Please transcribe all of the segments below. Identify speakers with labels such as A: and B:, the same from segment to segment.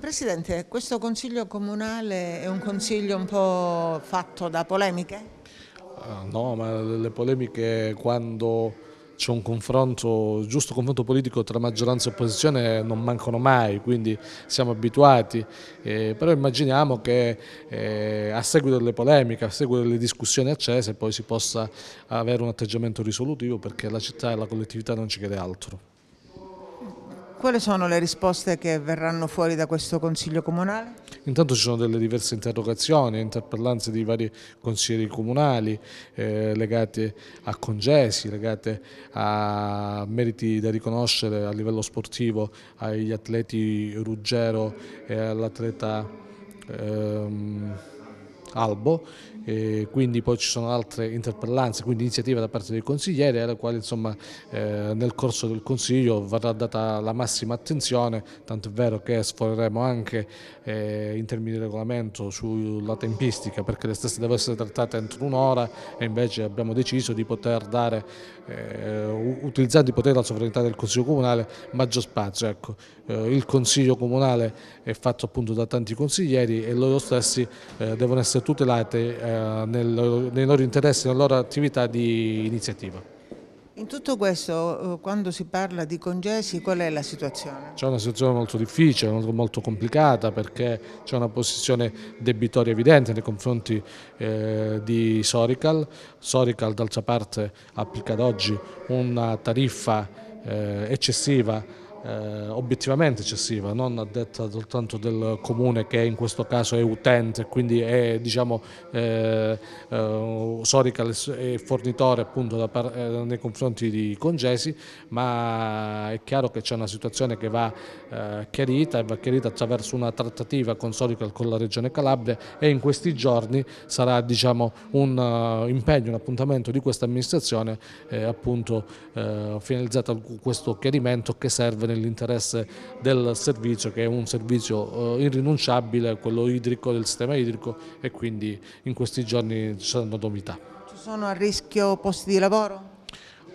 A: Presidente, questo Consiglio Comunale è un Consiglio un po' fatto da polemiche?
B: Ah, no, ma le polemiche quando c'è un confronto, giusto confronto politico tra maggioranza e opposizione non mancano mai, quindi siamo abituati, eh, però immaginiamo che eh, a seguito delle polemiche, a seguito delle discussioni accese poi si possa avere un atteggiamento risolutivo perché la città e la collettività non ci chiede altro.
A: Quali sono le risposte che verranno fuori da questo Consiglio Comunale?
B: Intanto ci sono delle diverse interrogazioni, interpellanze di vari consiglieri comunali eh, legate a congesi, legate a meriti da riconoscere a livello sportivo agli atleti Ruggero e all'atleta ehm, Albo eh, quindi poi ci sono altre interpellanze, quindi iniziative da parte dei consiglieri alle quali insomma, eh, nel corso del Consiglio verrà data la massima attenzione, tanto è vero che sforeremo anche eh, in termini di regolamento sulla tempistica perché le stesse devono essere trattate entro un'ora e invece abbiamo deciso di poter dare, eh, utilizzando i poteri della sovranità del Consiglio Comunale, maggior spazio. Ecco. Eh, il Consiglio Comunale è fatto appunto da tanti consiglieri e loro stessi eh, devono essere tutelati nel, nei loro interessi, nella loro attività di iniziativa.
A: In tutto questo, eh, quando si parla di congesi, qual è la situazione?
B: C'è una situazione molto difficile, molto complicata, perché c'è una posizione debitoria evidente nei confronti eh, di Sorical. Sorical, d'altra parte, applica ad oggi una tariffa eh, eccessiva eh, obiettivamente eccessiva, non a detta soltanto del comune che in questo caso è utente, quindi è diciamo, eh, eh, sorica e fornitore appunto par, eh, nei confronti di Congesi, ma è chiaro che c'è una situazione che va eh, chiarita e va chiarita attraverso una trattativa con Sorical con la Regione Calabria e in questi giorni sarà diciamo, un uh, impegno, un appuntamento di questa amministrazione appunto finalizzato a questo chiarimento che serve nell'interesse del servizio che è un servizio eh, irrinunciabile, quello idrico, del sistema idrico e quindi in questi giorni ci sono novità.
A: Ci sono a rischio posti di lavoro?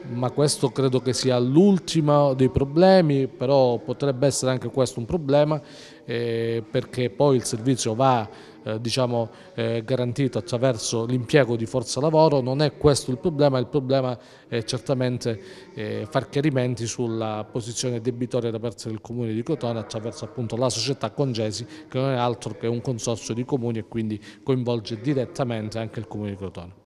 B: ma questo credo che sia l'ultimo dei problemi, però potrebbe essere anche questo un problema eh, perché poi il servizio va eh, diciamo, eh, garantito attraverso l'impiego di forza lavoro, non è questo il problema, il problema è certamente eh, far chiarimenti sulla posizione debitoria da parte del Comune di Cotone attraverso appunto la società Congesi che non è altro che un consorzio di comuni e quindi coinvolge direttamente anche il Comune di Cotone.